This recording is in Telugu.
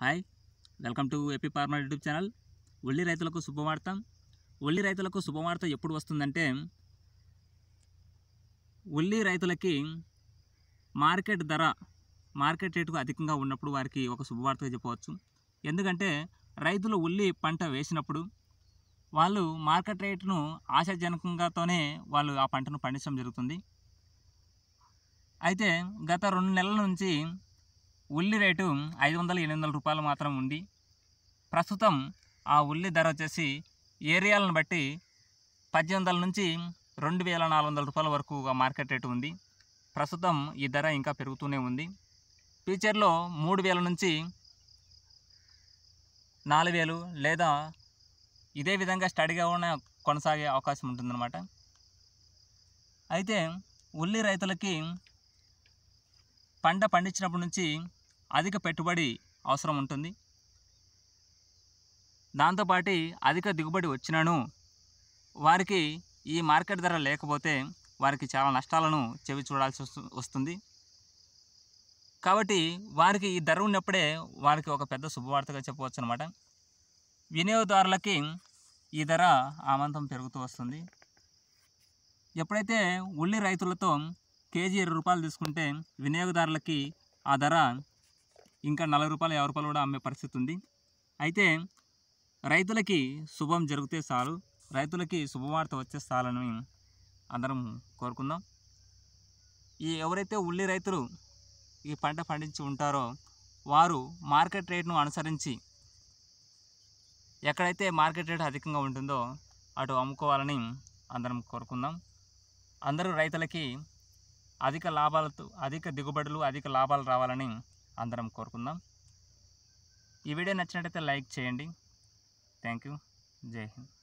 hi welcome to AP farmer YouTube channel ఒళ్ళి రైతులకు శుభవార్త ఒళ్ళి రైతులకు శుభవార్త ఎప్పుడు వస్తుందంటే ఒళ్ళి రైతులకి మార్కెట్ ధర మార్కెట్ రేటుకు అధికంగా ఉన్నప్పుడు వారికి ఒక శుభవార్తగా చెప్పవచ్చు ఎందుకంటే రైతులు ఉల్లి పంట వేసినప్పుడు వాళ్ళు మార్కెట్ రేటును ఆశాజనకంగాతోనే వాళ్ళు ఆ పంటను పండించడం జరుగుతుంది అయితే గత రెండు నెలల నుంచి ఉల్లి రేటు ఐదు వందల ఎనిమిది వందల రూపాయలు మాత్రం ఉండి ప్రస్తుతం ఆ ఉల్లి ధర వచ్చేసి ఏరియాలను బట్టి పద్దెనిమిది నుంచి రెండు వేల నాలుగు వందల రూపాయల వరకు మార్కెట్ రేటు ఉంది ప్రస్తుతం ఈ ధర ఇంకా పెరుగుతూనే ఉంది ఫ్యూచర్లో మూడు వేల నుంచి నాలుగు వేలు లేదా ఇదే విధంగా స్టడీగా ఉన్న కొనసాగే అవకాశం ఉంటుందన్నమాట అయితే ఉల్లి రైతులకి పంట పండించినప్పటి నుంచి అధిక పెట్టుబడి అవసరం ఉంటుంది దాంతోపాటు అధిక దిగుబడి వచ్చినను వారికి ఈ మార్కెట్ ధర లేకపోతే వారికి చాలా నష్టాలను చెవి చూడాల్సి వస్తుంది కాబట్టి వారికి ఈ ధర ఉన్నప్పుడే వారికి ఒక పెద్ద శుభవార్తగా చెప్పవచ్చు అనమాట వినియోగదారులకి ఈ ధర ఆమంతం పెరుగుతూ వస్తుంది ఎప్పుడైతే ఉల్లి రైతులతో కేజీ ఇరవై రూపాయలు తీసుకుంటే వినియోగదారులకి ఆ ధర ఇంకా నలభై రూపాయలు యాభై రూపాయలు కూడా అమ్మే పరిస్థితి ఉంది అయితే రైతులకి శుభం జరిగితే చాలు రైతులకి శుభవార్త వచ్చే చాలని అందరం కోరుకుందాం ఈ ఎవరైతే ఉల్లి రైతులు ఈ పంట పండించి ఉంటారో వారు మార్కెట్ రేట్ను అనుసరించి ఎక్కడైతే మార్కెట్ రేట్ అధికంగా ఉంటుందో అటు అమ్ముకోవాలని అందరం కోరుకుందాం అందరూ రైతులకి అధిక లాభాలతో అధిక దిగుబడులు అధిక లాభాలు రావాలని అందరం కోరుకుందాం ఈ వీడియో నచ్చినట్టయితే లైక్ చేయండి థ్యాంక్ యూ జై హింద్